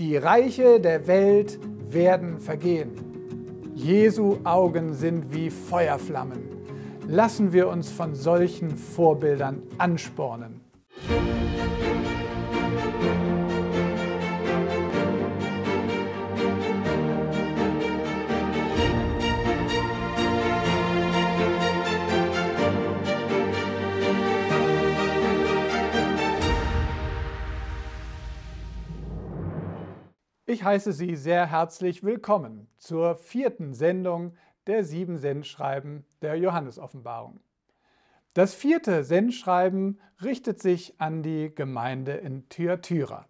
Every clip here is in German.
Die Reiche der Welt werden vergehen. Jesu Augen sind wie Feuerflammen. Lassen wir uns von solchen Vorbildern anspornen. Ich heiße Sie sehr herzlich willkommen zur vierten Sendung der sieben Sendschreiben der Johannesoffenbarung. Das vierte Sendschreiben richtet sich an die Gemeinde in Thyatira.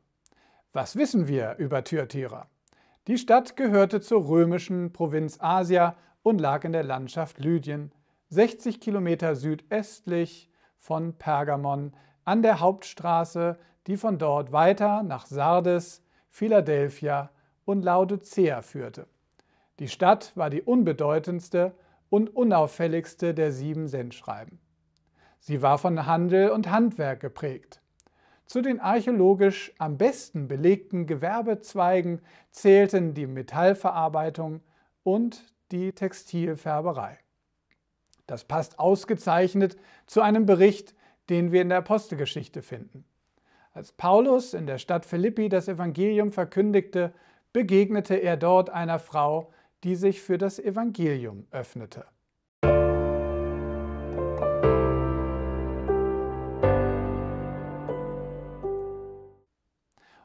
Was wissen wir über Thyatira? Die Stadt gehörte zur römischen Provinz Asia und lag in der Landschaft Lydien, 60 Kilometer südöstlich von Pergamon, an der Hauptstraße, die von dort weiter nach Sardes, Philadelphia und Laodicea führte. Die Stadt war die unbedeutendste und unauffälligste der sieben Sendschreiben. Sie war von Handel und Handwerk geprägt. Zu den archäologisch am besten belegten Gewerbezweigen zählten die Metallverarbeitung und die Textilfärberei. Das passt ausgezeichnet zu einem Bericht, den wir in der Apostelgeschichte finden. Als Paulus in der Stadt Philippi das Evangelium verkündigte, begegnete er dort einer Frau, die sich für das Evangelium öffnete.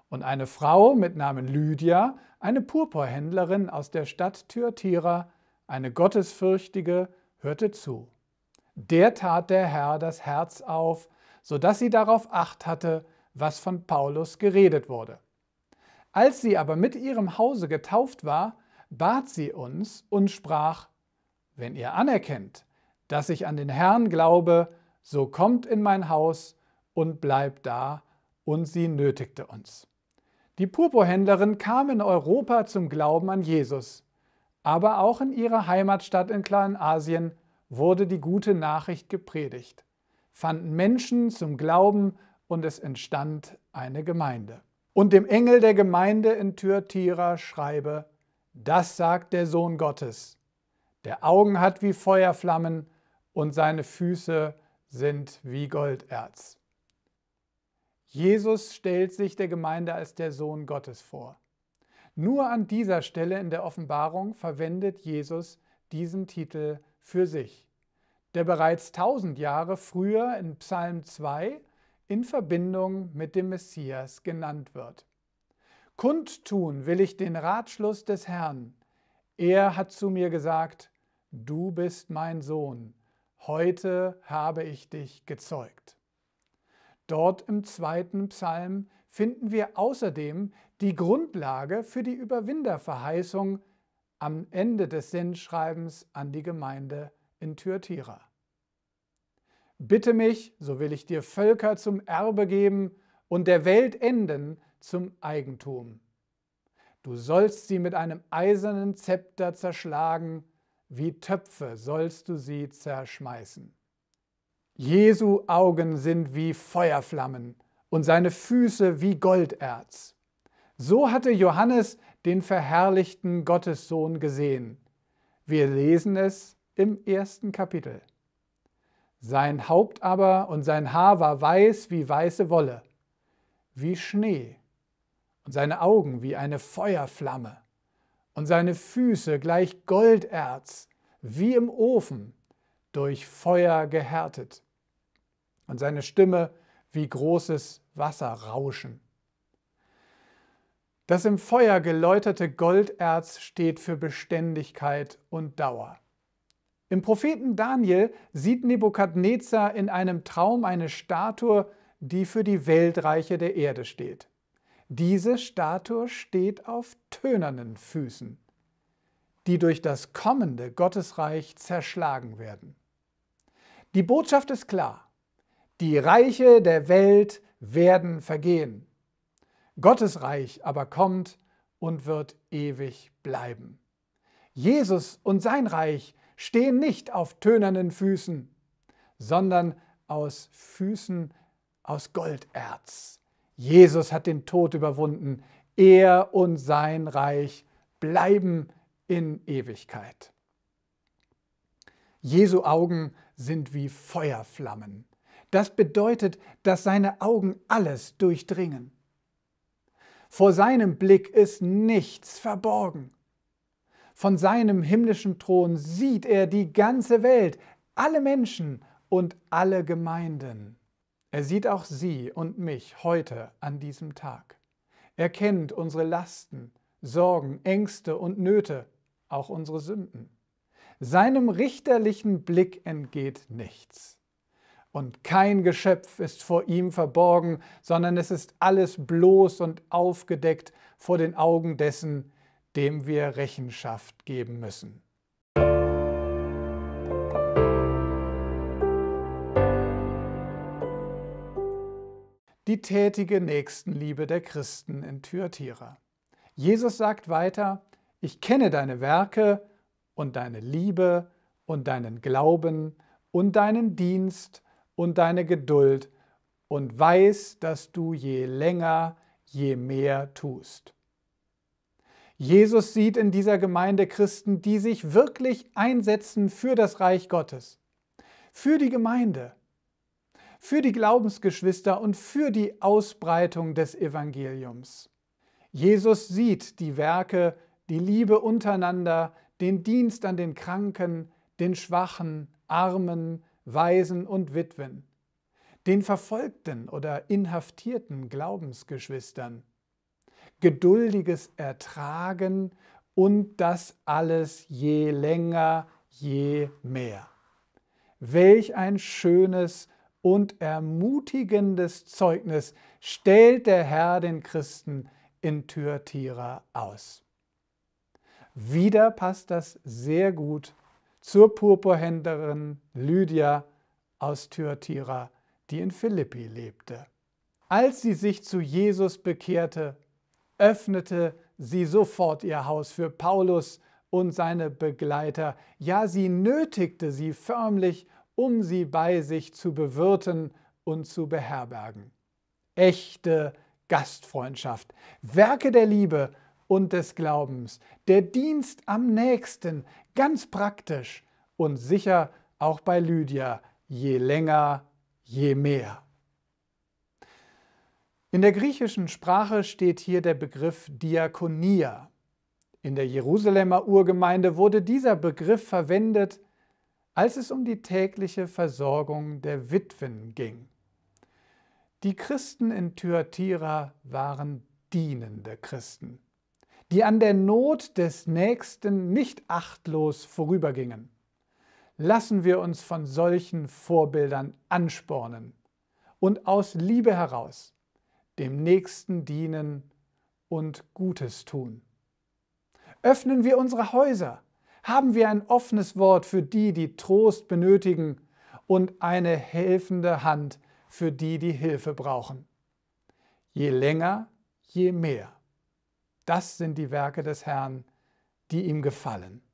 Und eine Frau mit Namen Lydia, eine Purpurhändlerin aus der Stadt Thyatira, eine Gottesfürchtige, hörte zu. Der tat der Herr das Herz auf, so dass sie darauf acht hatte, was von Paulus geredet wurde. Als sie aber mit ihrem Hause getauft war, bat sie uns und sprach, wenn ihr anerkennt, dass ich an den Herrn glaube, so kommt in mein Haus und bleibt da, und sie nötigte uns. Die Purpurhändlerin kam in Europa zum Glauben an Jesus, aber auch in ihrer Heimatstadt in Kleinasien wurde die gute Nachricht gepredigt, fanden Menschen zum Glauben und es entstand eine Gemeinde. Und dem Engel der Gemeinde in Thyatira schreibe, das sagt der Sohn Gottes, der Augen hat wie Feuerflammen und seine Füße sind wie Golderz. Jesus stellt sich der Gemeinde als der Sohn Gottes vor. Nur an dieser Stelle in der Offenbarung verwendet Jesus diesen Titel für sich, der bereits tausend Jahre früher in Psalm 2 in Verbindung mit dem Messias genannt wird. Kundtun will ich den Ratschluss des Herrn. Er hat zu mir gesagt, du bist mein Sohn, heute habe ich dich gezeugt. Dort im zweiten Psalm finden wir außerdem die Grundlage für die Überwinderverheißung am Ende des Sinnschreibens an die Gemeinde in Thyatira. Bitte mich, so will ich dir Völker zum Erbe geben und der Welt enden zum Eigentum. Du sollst sie mit einem eisernen Zepter zerschlagen, wie Töpfe sollst du sie zerschmeißen. Jesu Augen sind wie Feuerflammen und seine Füße wie Golderz. So hatte Johannes den verherrlichten Gottessohn gesehen. Wir lesen es im ersten Kapitel. Sein Haupt aber und sein Haar war weiß wie weiße Wolle, wie Schnee, und seine Augen wie eine Feuerflamme, und seine Füße gleich Golderz, wie im Ofen, durch Feuer gehärtet, und seine Stimme wie großes Wasserrauschen. Das im Feuer geläuterte Golderz steht für Beständigkeit und Dauer. Im Propheten Daniel sieht Nebukadnezar in einem Traum eine Statue, die für die Weltreiche der Erde steht. Diese Statue steht auf tönernen Füßen, die durch das kommende Gottesreich zerschlagen werden. Die Botschaft ist klar. Die Reiche der Welt werden vergehen. Gottes Reich aber kommt und wird ewig bleiben. Jesus und sein Reich werden stehen nicht auf tönernen Füßen, sondern aus Füßen aus Golderz. Jesus hat den Tod überwunden. Er und sein Reich bleiben in Ewigkeit. Jesu Augen sind wie Feuerflammen. Das bedeutet, dass seine Augen alles durchdringen. Vor seinem Blick ist nichts verborgen. Von seinem himmlischen Thron sieht er die ganze Welt, alle Menschen und alle Gemeinden. Er sieht auch Sie und mich heute an diesem Tag. Er kennt unsere Lasten, Sorgen, Ängste und Nöte, auch unsere Sünden. Seinem richterlichen Blick entgeht nichts. Und kein Geschöpf ist vor ihm verborgen, sondern es ist alles bloß und aufgedeckt vor den Augen dessen, dem wir Rechenschaft geben müssen. Die tätige Nächstenliebe der Christen in Thyatira. Jesus sagt weiter, ich kenne deine Werke und deine Liebe und deinen Glauben und deinen Dienst und deine Geduld und weiß, dass du je länger, je mehr tust. Jesus sieht in dieser Gemeinde Christen, die sich wirklich einsetzen für das Reich Gottes, für die Gemeinde, für die Glaubensgeschwister und für die Ausbreitung des Evangeliums. Jesus sieht die Werke, die Liebe untereinander, den Dienst an den Kranken, den Schwachen, Armen, Waisen und Witwen, den verfolgten oder inhaftierten Glaubensgeschwistern geduldiges Ertragen und das alles je länger, je mehr. Welch ein schönes und ermutigendes Zeugnis stellt der Herr den Christen in Thyatira aus. Wieder passt das sehr gut zur Purpurhändlerin Lydia aus Thyatira, die in Philippi lebte. Als sie sich zu Jesus bekehrte, öffnete sie sofort ihr Haus für Paulus und seine Begleiter. Ja, sie nötigte sie förmlich, um sie bei sich zu bewirten und zu beherbergen. Echte Gastfreundschaft, Werke der Liebe und des Glaubens, der Dienst am nächsten, ganz praktisch und sicher auch bei Lydia, je länger, je mehr. In der griechischen Sprache steht hier der Begriff Diakonia. In der Jerusalemer Urgemeinde wurde dieser Begriff verwendet, als es um die tägliche Versorgung der Witwen ging. Die Christen in Thyatira waren dienende Christen, die an der Not des Nächsten nicht achtlos vorübergingen. Lassen wir uns von solchen Vorbildern anspornen und aus Liebe heraus dem Nächsten dienen und Gutes tun. Öffnen wir unsere Häuser, haben wir ein offenes Wort für die, die Trost benötigen und eine helfende Hand für die, die Hilfe brauchen. Je länger, je mehr. Das sind die Werke des Herrn, die ihm gefallen.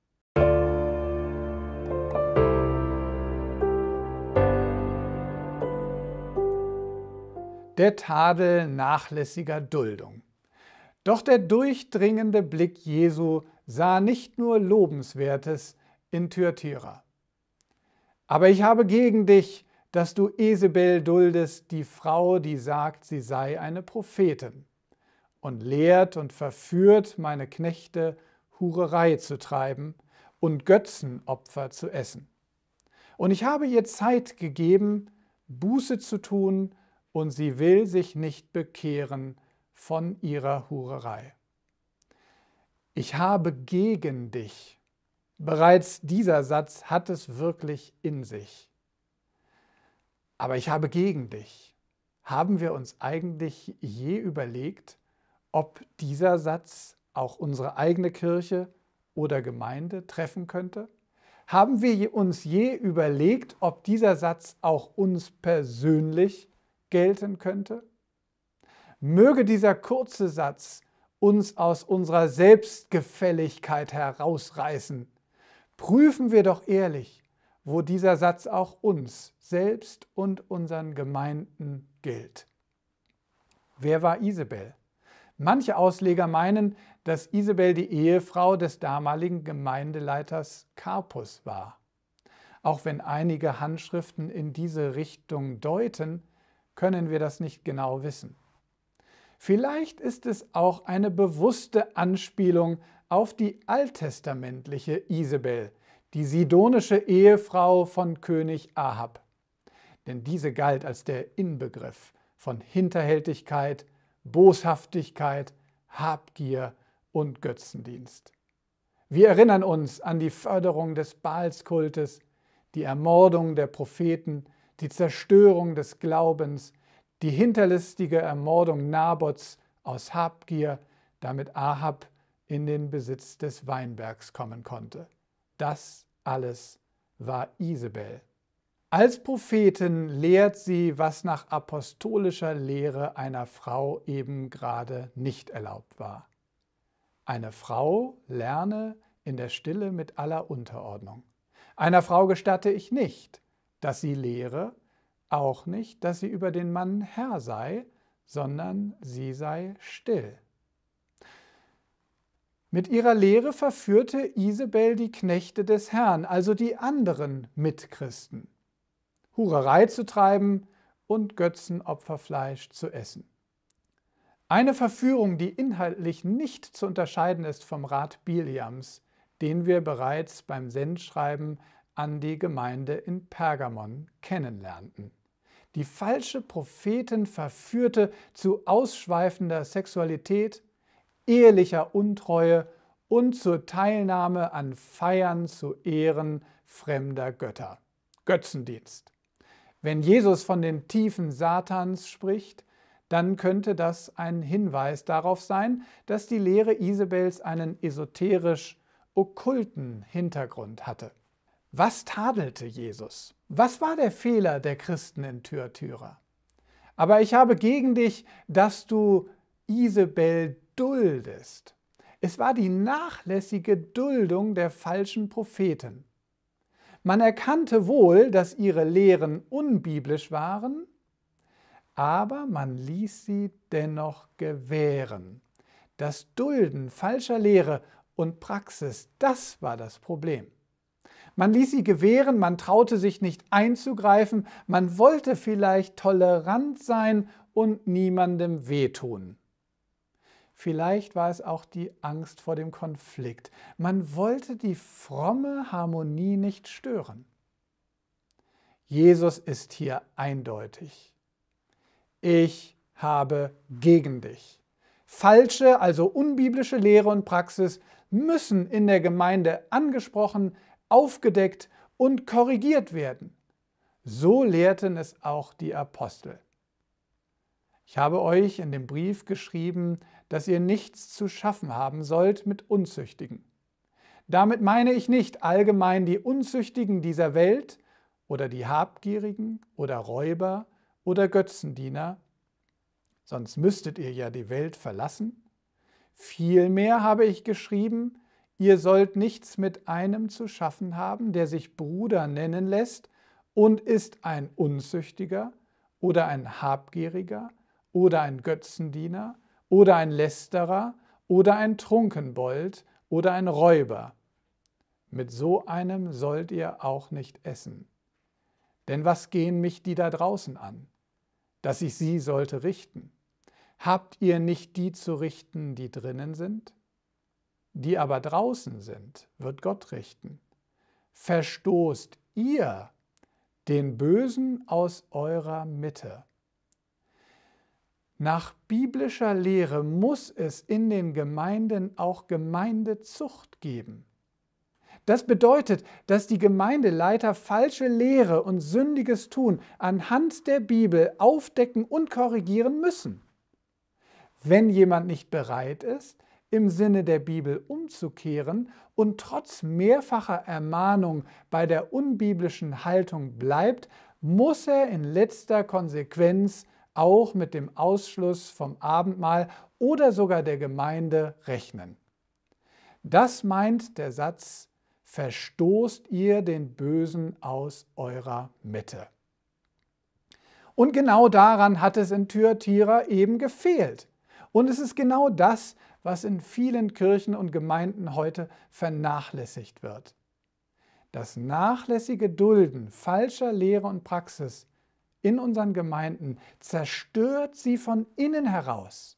der Tadel nachlässiger Duldung. Doch der durchdringende Blick Jesu sah nicht nur Lobenswertes in Thyatira. Aber ich habe gegen dich, dass du Esebel duldest, die Frau, die sagt, sie sei eine Prophetin und lehrt und verführt meine Knechte, Hurerei zu treiben und Götzenopfer zu essen. Und ich habe ihr Zeit gegeben, Buße zu tun und sie will sich nicht bekehren von ihrer Hurerei. Ich habe gegen dich. Bereits dieser Satz hat es wirklich in sich. Aber ich habe gegen dich. Haben wir uns eigentlich je überlegt, ob dieser Satz auch unsere eigene Kirche oder Gemeinde treffen könnte? Haben wir uns je überlegt, ob dieser Satz auch uns persönlich gelten könnte? Möge dieser kurze Satz uns aus unserer Selbstgefälligkeit herausreißen. Prüfen wir doch ehrlich, wo dieser Satz auch uns selbst und unseren Gemeinden gilt. Wer war Isabel? Manche Ausleger meinen, dass Isabel die Ehefrau des damaligen Gemeindeleiters Carpus war. Auch wenn einige Handschriften in diese Richtung deuten, können wir das nicht genau wissen. Vielleicht ist es auch eine bewusste Anspielung auf die alttestamentliche Isabel, die sidonische Ehefrau von König Ahab. Denn diese galt als der Inbegriff von Hinterhältigkeit, Boshaftigkeit, Habgier und Götzendienst. Wir erinnern uns an die Förderung des Baalskultes, die Ermordung der Propheten, die Zerstörung des Glaubens, die hinterlistige Ermordung Nabots aus Habgier, damit Ahab in den Besitz des Weinbergs kommen konnte. Das alles war Isabel. Als Prophetin lehrt sie, was nach apostolischer Lehre einer Frau eben gerade nicht erlaubt war. Eine Frau lerne in der Stille mit aller Unterordnung. Einer Frau gestatte ich nicht, dass sie lehre auch nicht, dass sie über den Mann Herr sei, sondern sie sei still. Mit ihrer Lehre verführte Isabel die Knechte des Herrn, also die anderen Mitchristen, Hurerei zu treiben und Götzenopferfleisch zu essen. Eine Verführung, die inhaltlich nicht zu unterscheiden ist vom Rat Biliams, den wir bereits beim Sendschreiben an die Gemeinde in Pergamon kennenlernten. Die falsche Propheten verführte zu ausschweifender Sexualität, ehelicher Untreue und zur Teilnahme an Feiern zu Ehren fremder Götter. Götzendienst. Wenn Jesus von den Tiefen Satans spricht, dann könnte das ein Hinweis darauf sein, dass die Lehre Isabels einen esoterisch-okkulten Hintergrund hatte. Was tadelte Jesus? Was war der Fehler der Christen in Thyatira? Aber ich habe gegen dich, dass du Isabel duldest. Es war die nachlässige Duldung der falschen Propheten. Man erkannte wohl, dass ihre Lehren unbiblisch waren, aber man ließ sie dennoch gewähren. Das Dulden falscher Lehre und Praxis, das war das Problem. Man ließ sie gewähren, man traute sich nicht einzugreifen, man wollte vielleicht tolerant sein und niemandem wehtun. Vielleicht war es auch die Angst vor dem Konflikt. Man wollte die fromme Harmonie nicht stören. Jesus ist hier eindeutig. Ich habe gegen dich. Falsche, also unbiblische Lehre und Praxis müssen in der Gemeinde angesprochen, werden aufgedeckt und korrigiert werden. So lehrten es auch die Apostel. Ich habe euch in dem Brief geschrieben, dass ihr nichts zu schaffen haben sollt mit Unzüchtigen. Damit meine ich nicht allgemein die Unzüchtigen dieser Welt oder die Habgierigen oder Räuber oder Götzendiener, sonst müsstet ihr ja die Welt verlassen. Vielmehr habe ich geschrieben, Ihr sollt nichts mit einem zu schaffen haben, der sich Bruder nennen lässt und ist ein Unzüchtiger oder ein Habgieriger oder ein Götzendiener oder ein Lästerer oder ein Trunkenbold oder ein Räuber. Mit so einem sollt ihr auch nicht essen. Denn was gehen mich die da draußen an, dass ich sie sollte richten? Habt ihr nicht die zu richten, die drinnen sind? die aber draußen sind, wird Gott richten. Verstoßt ihr den Bösen aus eurer Mitte. Nach biblischer Lehre muss es in den Gemeinden auch Gemeindezucht geben. Das bedeutet, dass die Gemeindeleiter falsche Lehre und sündiges Tun anhand der Bibel aufdecken und korrigieren müssen. Wenn jemand nicht bereit ist, im Sinne der Bibel umzukehren und trotz mehrfacher Ermahnung bei der unbiblischen Haltung bleibt, muss er in letzter Konsequenz auch mit dem Ausschluss vom Abendmahl oder sogar der Gemeinde rechnen. Das meint der Satz, verstoßt ihr den Bösen aus eurer Mitte. Und genau daran hat es in Thyatira eben gefehlt. Und es ist genau das, was in vielen Kirchen und Gemeinden heute vernachlässigt wird. Das nachlässige Dulden falscher Lehre und Praxis in unseren Gemeinden zerstört sie von innen heraus.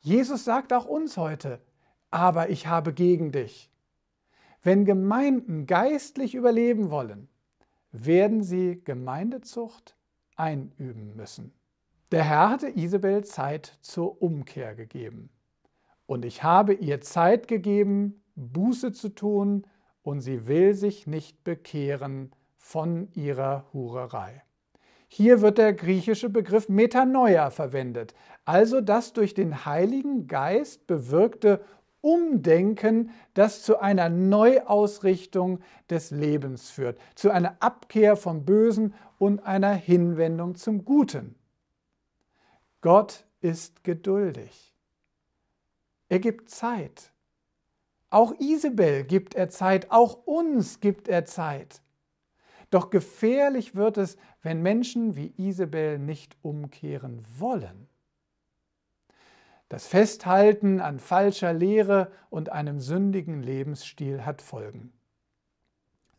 Jesus sagt auch uns heute, aber ich habe gegen dich. Wenn Gemeinden geistlich überleben wollen, werden sie Gemeindezucht einüben müssen. Der Herr hatte Isabel Zeit zur Umkehr gegeben. Und ich habe ihr Zeit gegeben, Buße zu tun, und sie will sich nicht bekehren von ihrer Hurerei. Hier wird der griechische Begriff Metanoia verwendet, also das durch den Heiligen Geist bewirkte Umdenken, das zu einer Neuausrichtung des Lebens führt, zu einer Abkehr vom Bösen und einer Hinwendung zum Guten. Gott ist geduldig. Er gibt Zeit. Auch Isabel gibt er Zeit, auch uns gibt er Zeit. Doch gefährlich wird es, wenn Menschen wie Isabel nicht umkehren wollen. Das Festhalten an falscher Lehre und einem sündigen Lebensstil hat Folgen.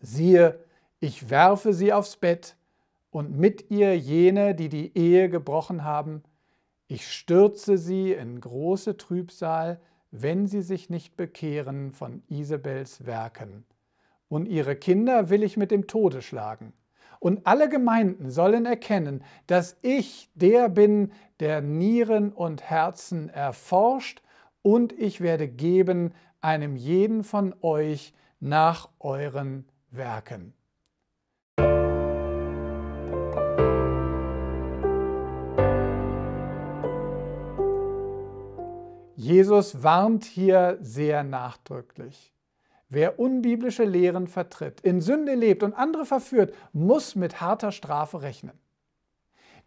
Siehe, ich werfe sie aufs Bett und mit ihr jene, die die Ehe gebrochen haben, ich stürze sie in große Trübsal, wenn sie sich nicht bekehren von Isabels Werken. Und ihre Kinder will ich mit dem Tode schlagen. Und alle Gemeinden sollen erkennen, dass ich der bin, der Nieren und Herzen erforscht, und ich werde geben einem jeden von euch nach euren Werken. Jesus warnt hier sehr nachdrücklich. Wer unbiblische Lehren vertritt, in Sünde lebt und andere verführt, muss mit harter Strafe rechnen.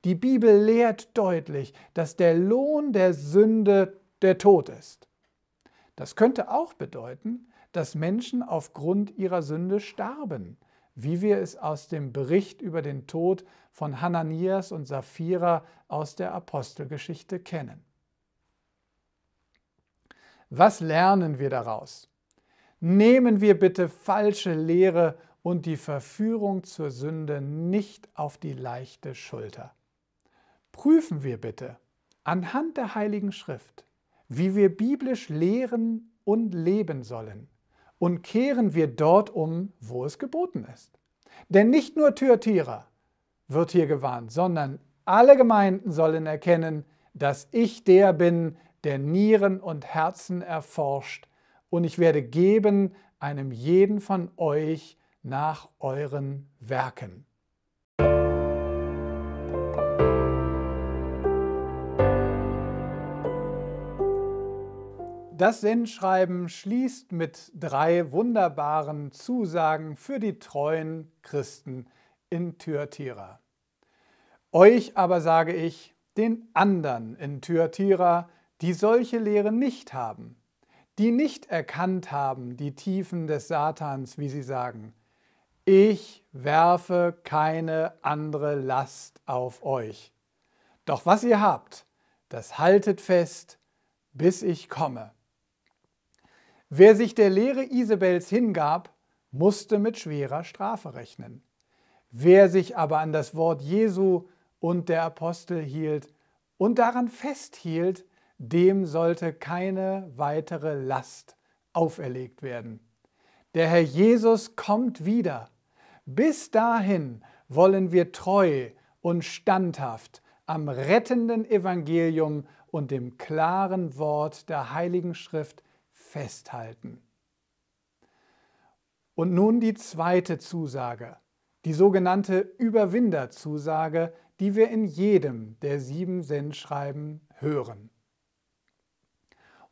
Die Bibel lehrt deutlich, dass der Lohn der Sünde der Tod ist. Das könnte auch bedeuten, dass Menschen aufgrund ihrer Sünde starben, wie wir es aus dem Bericht über den Tod von Hananias und Sapphira aus der Apostelgeschichte kennen. Was lernen wir daraus? Nehmen wir bitte falsche Lehre und die Verführung zur Sünde nicht auf die leichte Schulter. Prüfen wir bitte anhand der Heiligen Schrift, wie wir biblisch lehren und leben sollen und kehren wir dort um, wo es geboten ist. Denn nicht nur Türtiere wird hier gewarnt, sondern alle Gemeinden sollen erkennen, dass ich der bin, der Nieren und Herzen erforscht, und ich werde geben einem jeden von euch nach euren Werken. Das Sendschreiben schließt mit drei wunderbaren Zusagen für die treuen Christen in Thyatira. Euch aber sage ich, den anderen in Thyatira, die solche Lehren nicht haben, die nicht erkannt haben die Tiefen des Satans, wie sie sagen, ich werfe keine andere Last auf euch. Doch was ihr habt, das haltet fest, bis ich komme. Wer sich der Lehre Isabels hingab, musste mit schwerer Strafe rechnen. Wer sich aber an das Wort Jesu und der Apostel hielt und daran festhielt, dem sollte keine weitere Last auferlegt werden. Der Herr Jesus kommt wieder. Bis dahin wollen wir treu und standhaft am rettenden Evangelium und dem klaren Wort der Heiligen Schrift festhalten. Und nun die zweite Zusage, die sogenannte Überwinderzusage, die wir in jedem der sieben Sendschreiben hören.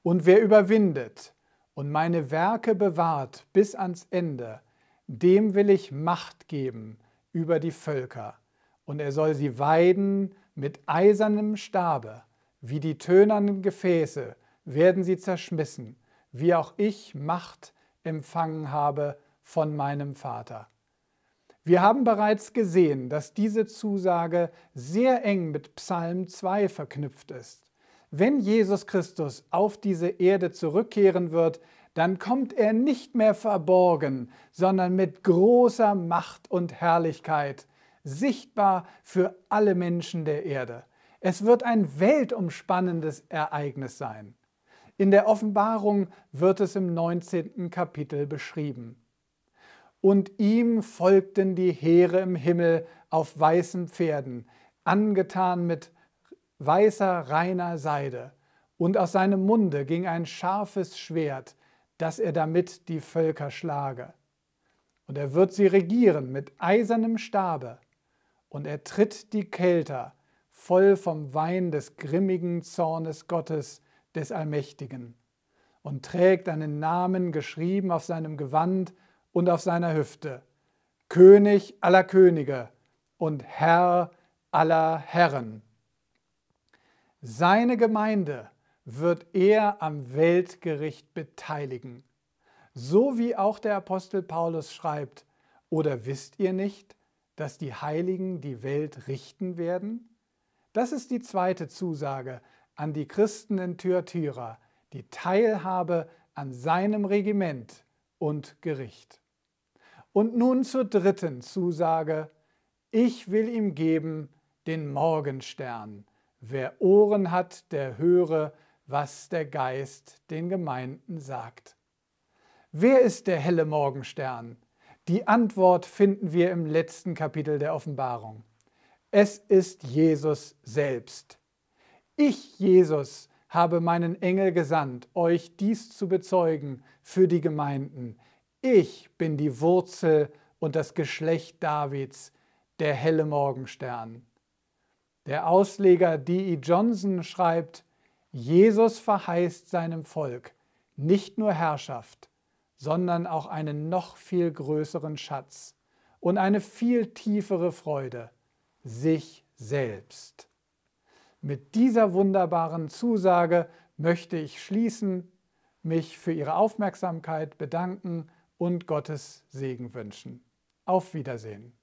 Und wer überwindet und meine Werke bewahrt bis ans Ende, dem will ich Macht geben über die Völker, und er soll sie weiden mit eisernem Stabe, wie die tönernen Gefäße werden sie zerschmissen, wie auch ich Macht empfangen habe von meinem Vater. Wir haben bereits gesehen, dass diese Zusage sehr eng mit Psalm 2 verknüpft ist. Wenn Jesus Christus auf diese Erde zurückkehren wird, dann kommt er nicht mehr verborgen, sondern mit großer Macht und Herrlichkeit, sichtbar für alle Menschen der Erde. Es wird ein weltumspannendes Ereignis sein. In der Offenbarung wird es im 19. Kapitel beschrieben. Und ihm folgten die Heere im Himmel auf weißen Pferden, angetan mit weißer, reiner Seide, und aus seinem Munde ging ein scharfes Schwert, dass er damit die Völker schlage. Und er wird sie regieren mit eisernem Stabe, und er tritt die Kelter, voll vom Wein des grimmigen Zornes Gottes, des Allmächtigen, und trägt einen Namen geschrieben auf seinem Gewand und auf seiner Hüfte, König aller Könige und Herr aller Herren. Seine Gemeinde wird er am Weltgericht beteiligen. So wie auch der Apostel Paulus schreibt, oder wisst ihr nicht, dass die Heiligen die Welt richten werden? Das ist die zweite Zusage an die Christen in Thyatira, die Teilhabe an seinem Regiment und Gericht. Und nun zur dritten Zusage, ich will ihm geben den Morgenstern. Wer Ohren hat, der höre, was der Geist den Gemeinden sagt. Wer ist der helle Morgenstern? Die Antwort finden wir im letzten Kapitel der Offenbarung. Es ist Jesus selbst. Ich, Jesus, habe meinen Engel gesandt, euch dies zu bezeugen für die Gemeinden. Ich bin die Wurzel und das Geschlecht Davids, der helle Morgenstern. Der Ausleger D.E. Johnson schreibt, Jesus verheißt seinem Volk nicht nur Herrschaft, sondern auch einen noch viel größeren Schatz und eine viel tiefere Freude, sich selbst. Mit dieser wunderbaren Zusage möchte ich schließen, mich für Ihre Aufmerksamkeit bedanken und Gottes Segen wünschen. Auf Wiedersehen.